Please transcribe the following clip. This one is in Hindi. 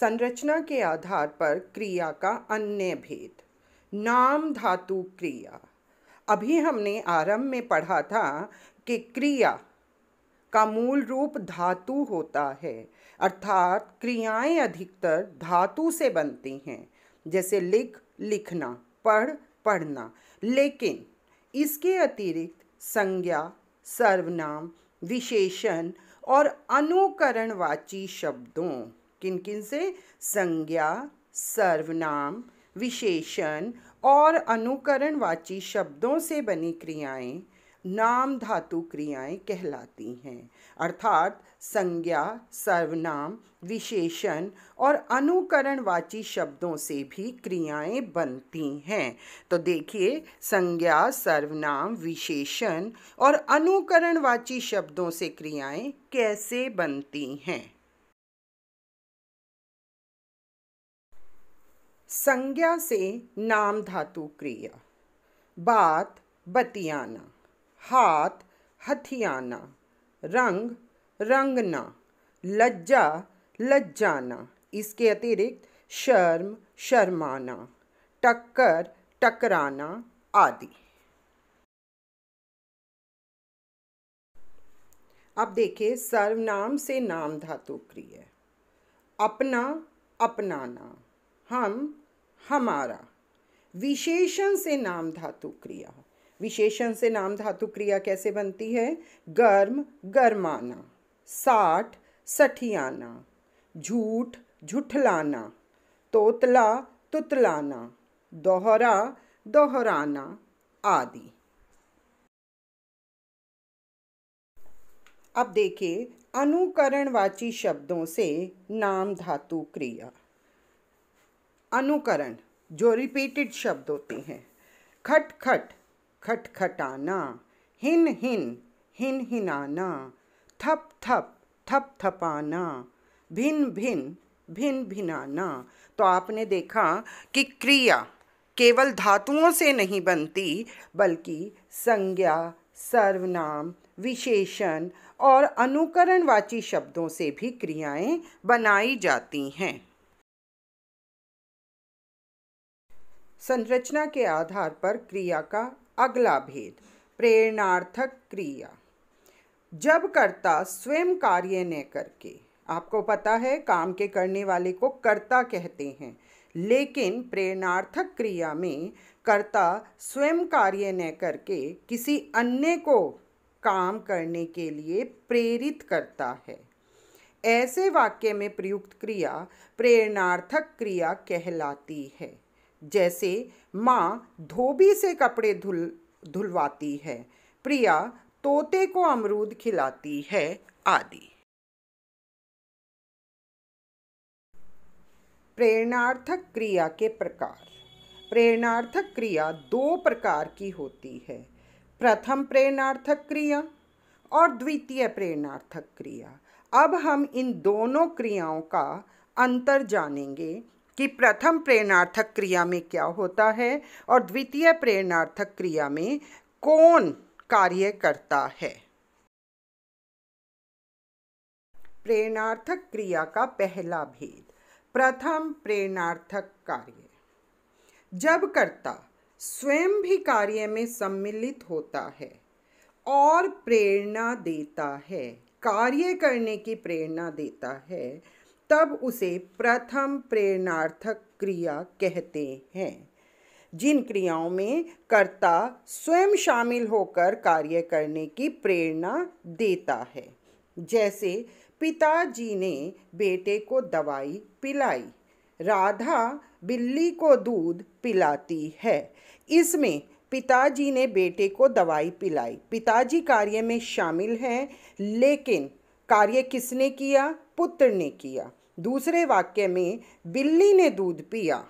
संरचना के आधार पर क्रिया का अन्य भेद नाम धातु क्रिया अभी हमने आरंभ में पढ़ा था कि क्रिया का मूल रूप धातु होता है अर्थात क्रियाएं अधिकतर धातु से बनती हैं जैसे लिख लिखना पढ़ पढ़ना लेकिन इसके अतिरिक्त संज्ञा सर्वनाम विशेषण और अनुकरणवाची शब्दों किन किन से संज्ञा सर्वनाम विशेषण और अनुकरणवाची शब्दों से बनी क्रियाएं नाम धातु क्रियाएं कहलाती हैं अर्थात संज्ञा सर्वनाम विशेषण और अनुकरणवाची शब्दों से भी क्रियाएं बनती हैं तो देखिए संज्ञा सर्वनाम विशेषण और अनुकरणवाची शब्दों से क्रियाएं कैसे बनती हैं संज्ञा से नाम धातु क्रिया बात बतियाना हाथ हथियाना रंग रंगना लज्जा लज्जाना इसके अतिरिक्त शर्म शर्माना टक्कर टकराना आदि अब देखिए सर्वनाम से नाम धातु क्रिया अपना अपनाना हम हमारा विशेषण से नाम धातु क्रिया विशेषण से नाम धातु क्रिया कैसे बनती है गर्म गर्माना साठ सठियाना झूठ झुठलाना तोतला तुतलाना दोहरा दोहराना आदि अब देखिए अनुकरणवाची शब्दों से नाम धातु क्रिया अनुकरण जो रिपीटेड शब्द होते हैं खट खट खट खटाना हिन हिन हिन हिनाना थप थप थप थपाना भिन भिन भिन भिनाना तो आपने देखा कि क्रिया केवल धातुओं से नहीं बनती बल्कि संज्ञा सर्वनाम विशेषण और अनुकरणवाची शब्दों से भी क्रियाएं बनाई जाती हैं संरचना के आधार पर क्रिया का अगला भेद प्रेरणार्थक क्रिया जब कर्ता स्वयं कार्य न करके आपको पता है काम के करने वाले को कर्ता कहते हैं लेकिन प्रेरणार्थक क्रिया में कर्ता स्वयं कार्य न करके किसी अन्य को काम करने के लिए प्रेरित करता है ऐसे वाक्य में प्रयुक्त क्रिया प्रेरणार्थक क्रिया कहलाती है जैसे माँ धोबी से कपड़े धुल धुलवाती है प्रिया तोते को अमरूद खिलाती है आदि प्रेरणार्थक क्रिया के प्रकार प्रेरणार्थक क्रिया दो प्रकार की होती है प्रथम प्रेरणार्थक क्रिया और द्वितीय प्रेरणार्थक क्रिया अब हम इन दोनों क्रियाओं का अंतर जानेंगे कि प्रथम प्रेरणार्थक क्रिया में क्या होता है और द्वितीय प्रेरणार्थक क्रिया में कौन कार्य करता है प्रेरणार्थक क्रिया का पहला भेद प्रथम प्रेरणार्थक कार्य जब कर्ता स्वयं भी कार्य में सम्मिलित होता है और प्रेरणा देता है कार्य करने की प्रेरणा देता है तब उसे प्रथम प्रेरणार्थक क्रिया कहते हैं जिन क्रियाओं में कर्ता स्वयं शामिल होकर कार्य करने की प्रेरणा देता है जैसे पिताजी ने बेटे को दवाई पिलाई राधा बिल्ली को दूध पिलाती है इसमें पिताजी ने बेटे को दवाई पिलाई पिताजी कार्य में शामिल हैं लेकिन कार्य किसने किया पुत्र ने किया दूसरे वाक्य में बिल्ली ने दूध पिया